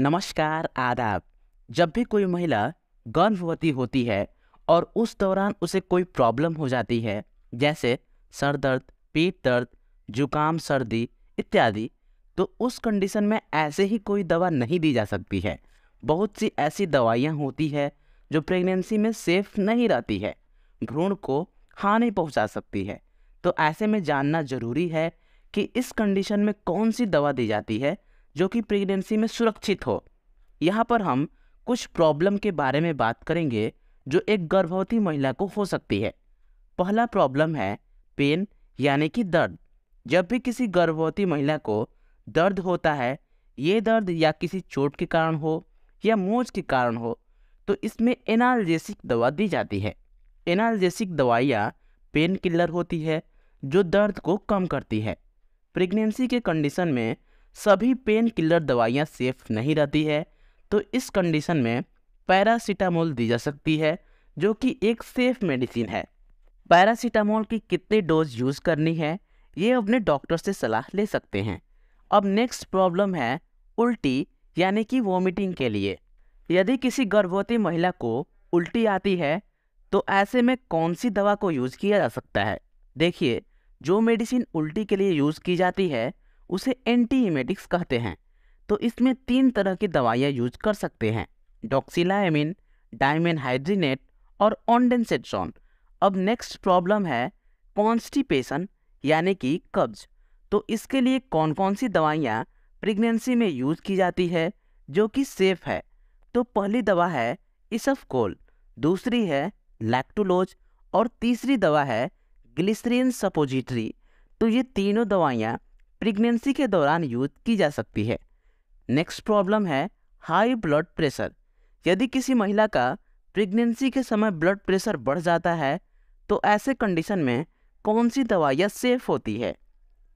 नमस्कार आदाब जब भी कोई महिला गर्भवती होती है और उस दौरान उसे कोई प्रॉब्लम हो जाती है जैसे सर दर्द पेट दर्द जुकाम सर्दी इत्यादि तो उस कंडीशन में ऐसे ही कोई दवा नहीं दी जा सकती है बहुत सी ऐसी दवाइयाँ होती है जो प्रेगनेंसी में सेफ नहीं रहती है भ्रूण को हानि पहुँचा सकती है तो ऐसे में जानना जरूरी है कि इस कंडीशन में कौन सी दवा दी जाती है जो कि प्रेगनेंसी में सुरक्षित हो यहाँ पर हम कुछ प्रॉब्लम के बारे में बात करेंगे जो एक गर्भवती महिला को हो सकती है पहला प्रॉब्लम है पेन यानी कि दर्द जब भी किसी गर्भवती महिला को दर्द होता है ये दर्द या किसी चोट के कारण हो या मोज के कारण हो तो इसमें एनाल्जेसिक दवा दी जाती है एनाल्जेसिक दवाइयाँ पेन किलर होती है जो दर्द को कम करती है प्रेगनेंसी के कंडीशन में सभी पेन किलर दवाइयाँ सेफ नहीं रहती है तो इस कंडीशन में पैरासीटामोल दी जा सकती है जो कि एक सेफ मेडिसिन है पैरासीटामोल की कितनी डोज यूज़ करनी है ये अपने डॉक्टर से सलाह ले सकते हैं अब नेक्स्ट प्रॉब्लम है उल्टी यानी कि वोमिटिंग के लिए यदि किसी गर्भवती महिला को उल्टी आती है तो ऐसे में कौन सी दवा को यूज़ किया जा सकता है देखिए जो मेडिसिन उल्टी के लिए यूज़ की जाती है उसे एंटीहीमेटिक्स कहते हैं तो इसमें तीन तरह की दवाइयाँ यूज कर सकते हैं डॉक्सिलाएमिन डायमेनहाइड्रीनेट और ओंडेंसेट्रॉन अब नेक्स्ट प्रॉब्लम है कॉन्स्टिपेशन यानी कि कब्ज तो इसके लिए कौन कौन सी दवाइयाँ प्रेगनेंसी में यूज की जाती है जो कि सेफ है तो पहली दवा है इसफकोल दूसरी है लैक्टोलोज और तीसरी दवा है ग्लिसरीन सपोजिटरी तो ये तीनों दवाइयाँ प्रेगनेंसी के दौरान यूज की जा सकती है नेक्स्ट प्रॉब्लम है हाई ब्लड प्रेशर यदि किसी महिला का प्रेगनेंसी के समय ब्लड प्रेशर बढ़ जाता है तो ऐसे कंडीशन में कौन सी दवाइयाँ सेफ होती है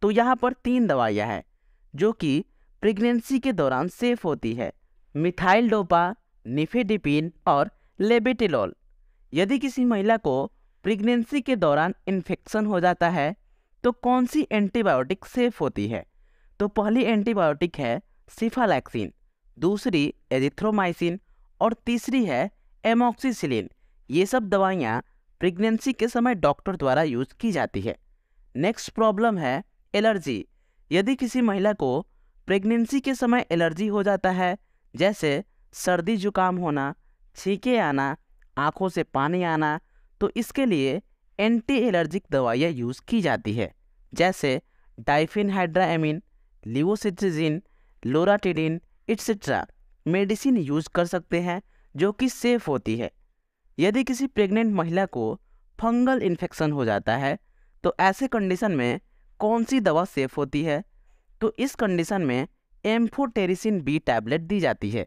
तो यहाँ पर तीन दवाइयाँ हैं जो कि प्रेगनेंसी के दौरान सेफ होती है मिथाइल डोपा निफेडिपिन और लेबेटिलोल यदि किसी महिला को प्रेगनेंसी के दौरान इन्फेक्शन हो जाता है तो कौन सी एंटीबायोटिक सेफ होती है तो पहली एंटीबायोटिक है सिफालैक्सिन दूसरी एजिथ्रोमाइसिन और तीसरी है एमोक्सीसिलिन ये सब दवाइयाँ प्रेगनेंसी के समय डॉक्टर द्वारा यूज की जाती है नेक्स्ट प्रॉब्लम है एलर्जी यदि किसी महिला को प्रेगनेंसी के समय एलर्जी हो जाता है जैसे सर्दी जुकाम होना छींके आना आँखों से पानी आना तो इसके लिए एंटी एलर्जिक दवाइयाँ यूज़ की जाती है जैसे diphenhydramine levocetirizine loratadine etcetera medicine use कर सकते हैं जो कि सेफ होती है यदि किसी प्रेग्नेंट महिला को फंगल इन्फेक्शन हो जाता है तो ऐसे कंडीशन में कौन सी दवा सेफ होती है तो इस कंडीशन में एम्फोटेरिसिन बी टैबलेट दी जाती है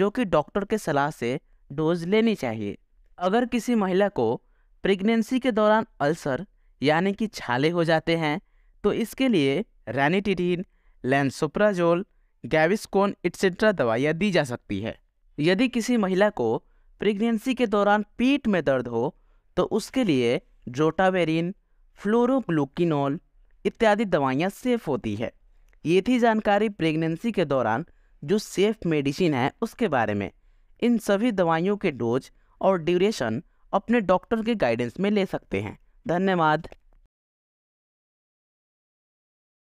जो कि डॉक्टर के सलाह से डोज लेनी चाहिए अगर किसी महिला को प्रेगनेंसी के दौरान अल्सर यानी कि छाले हो जाते हैं तो इसके लिए रैनिटिडीन लैंसोप्राजोल गैविस्कोन इट्सेट्रा दवाइयाँ दी जा सकती है यदि किसी महिला को प्रेगनेंसी के दौरान पीठ में दर्द हो तो उसके लिए जोटावेरिन फ्लोरोग्लूकिनोल इत्यादि दवाइयाँ सेफ होती है ये थी जानकारी प्रेगनेंसी के दौरान जो सेफ मेडिसिन है उसके बारे में इन सभी दवाइयों के डोज और ड्यूरेशन अपने डॉक्टर के गाइडेंस में ले सकते हैं धन्यवाद